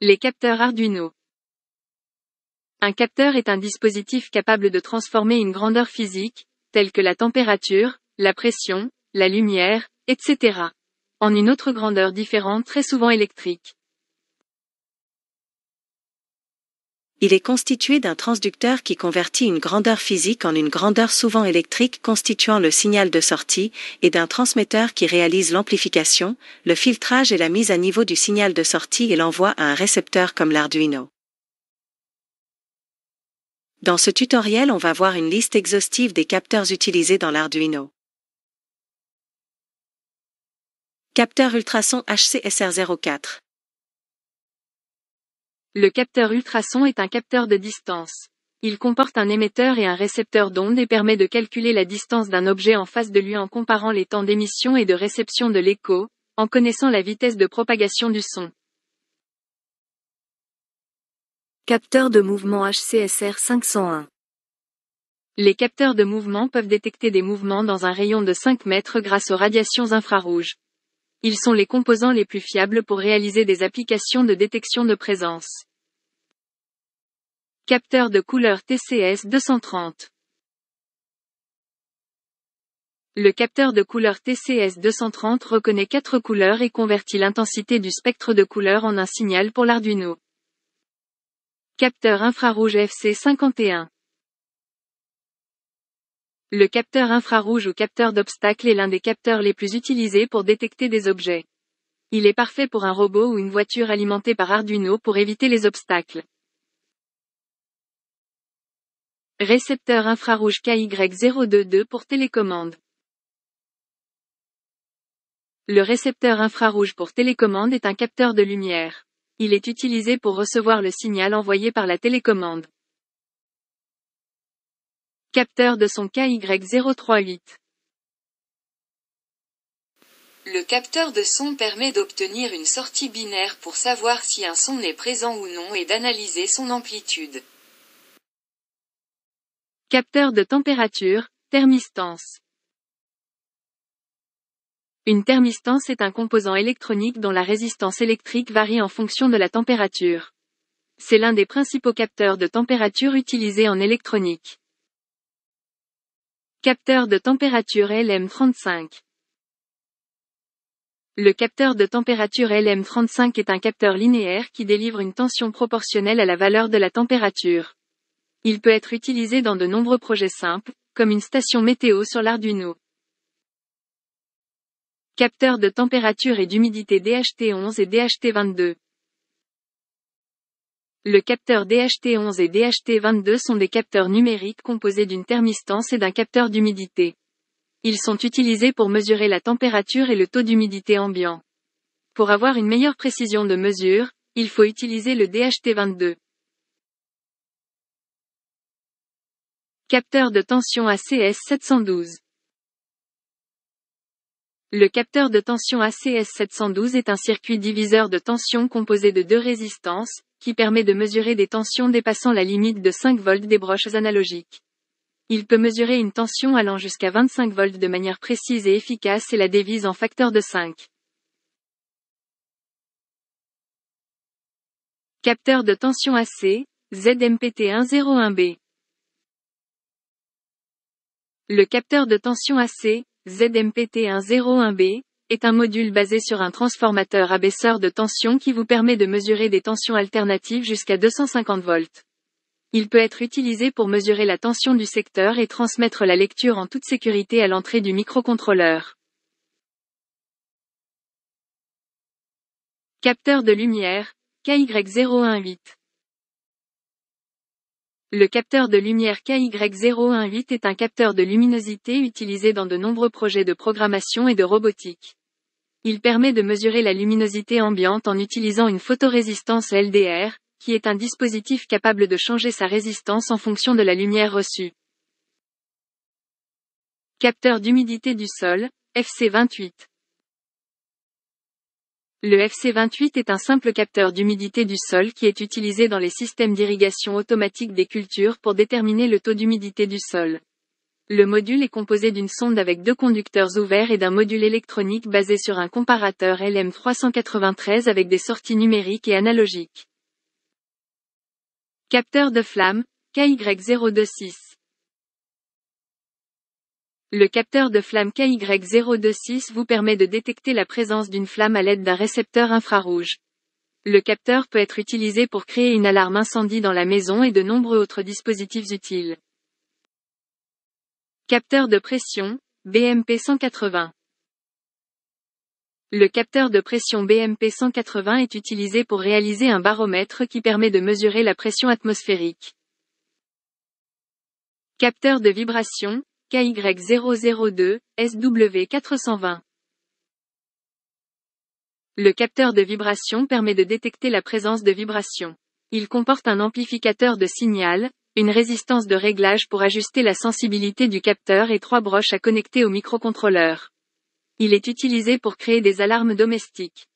Les capteurs Arduino. Un capteur est un dispositif capable de transformer une grandeur physique, telle que la température, la pression, la lumière, etc., en une autre grandeur différente très souvent électrique. Il est constitué d'un transducteur qui convertit une grandeur physique en une grandeur souvent électrique constituant le signal de sortie et d'un transmetteur qui réalise l'amplification, le filtrage et la mise à niveau du signal de sortie et l'envoi à un récepteur comme l'Arduino. Dans ce tutoriel, on va voir une liste exhaustive des capteurs utilisés dans l'Arduino. Capteur ultrason HCSR04 le capteur ultrason est un capteur de distance. Il comporte un émetteur et un récepteur d'ondes et permet de calculer la distance d'un objet en face de lui en comparant les temps d'émission et de réception de l'écho, en connaissant la vitesse de propagation du son. Capteur de mouvement HCSR 501 Les capteurs de mouvement peuvent détecter des mouvements dans un rayon de 5 mètres grâce aux radiations infrarouges. Ils sont les composants les plus fiables pour réaliser des applications de détection de présence. Capteur de couleur TCS 230. Le capteur de couleur TCS 230 reconnaît quatre couleurs et convertit l'intensité du spectre de couleur en un signal pour l'Arduino. Capteur infrarouge FC51. Le capteur infrarouge ou capteur d'obstacle est l'un des capteurs les plus utilisés pour détecter des objets. Il est parfait pour un robot ou une voiture alimentée par Arduino pour éviter les obstacles. Récepteur infrarouge KY022 pour télécommande. Le récepteur infrarouge pour télécommande est un capteur de lumière. Il est utilisé pour recevoir le signal envoyé par la télécommande. Capteur de son KY038. Le capteur de son permet d'obtenir une sortie binaire pour savoir si un son est présent ou non et d'analyser son amplitude. Capteur de température, thermistance. Une thermistance est un composant électronique dont la résistance électrique varie en fonction de la température. C'est l'un des principaux capteurs de température utilisés en électronique. Capteur de température LM35. Le capteur de température LM35 est un capteur linéaire qui délivre une tension proportionnelle à la valeur de la température. Il peut être utilisé dans de nombreux projets simples, comme une station météo sur l'Arduino. Capteur de température et d'humidité DHT11 et DHT22. Le capteur DHT11 et DHT22 sont des capteurs numériques composés d'une thermistance et d'un capteur d'humidité. Ils sont utilisés pour mesurer la température et le taux d'humidité ambiant. Pour avoir une meilleure précision de mesure, il faut utiliser le DHT22. Capteur de tension ACS 712 Le capteur de tension ACS 712 est un circuit diviseur de tension composé de deux résistances, qui permet de mesurer des tensions dépassant la limite de 5 volts des broches analogiques. Il peut mesurer une tension allant jusqu'à 25 volts de manière précise et efficace et la divise en facteur de 5. Capteur de tension AC, ZMPT101B le capteur de tension AC, ZMPT101B, est un module basé sur un transformateur abaisseur de tension qui vous permet de mesurer des tensions alternatives jusqu'à 250 volts. Il peut être utilisé pour mesurer la tension du secteur et transmettre la lecture en toute sécurité à l'entrée du microcontrôleur. Capteur de lumière, KY018. Le capteur de lumière KY018 est un capteur de luminosité utilisé dans de nombreux projets de programmation et de robotique. Il permet de mesurer la luminosité ambiante en utilisant une photorésistance LDR, qui est un dispositif capable de changer sa résistance en fonction de la lumière reçue. Capteur d'humidité du sol, FC28. Le FC28 est un simple capteur d'humidité du sol qui est utilisé dans les systèmes d'irrigation automatique des cultures pour déterminer le taux d'humidité du sol. Le module est composé d'une sonde avec deux conducteurs ouverts et d'un module électronique basé sur un comparateur LM393 avec des sorties numériques et analogiques. Capteur de flamme, KY026. Le capteur de flamme KY026 vous permet de détecter la présence d'une flamme à l'aide d'un récepteur infrarouge. Le capteur peut être utilisé pour créer une alarme incendie dans la maison et de nombreux autres dispositifs utiles. Capteur de pression, BMP 180. Le capteur de pression BMP 180 est utilisé pour réaliser un baromètre qui permet de mesurer la pression atmosphérique. Capteur de vibration, KY002, SW420. Le capteur de vibration permet de détecter la présence de vibrations. Il comporte un amplificateur de signal, une résistance de réglage pour ajuster la sensibilité du capteur et trois broches à connecter au microcontrôleur. Il est utilisé pour créer des alarmes domestiques.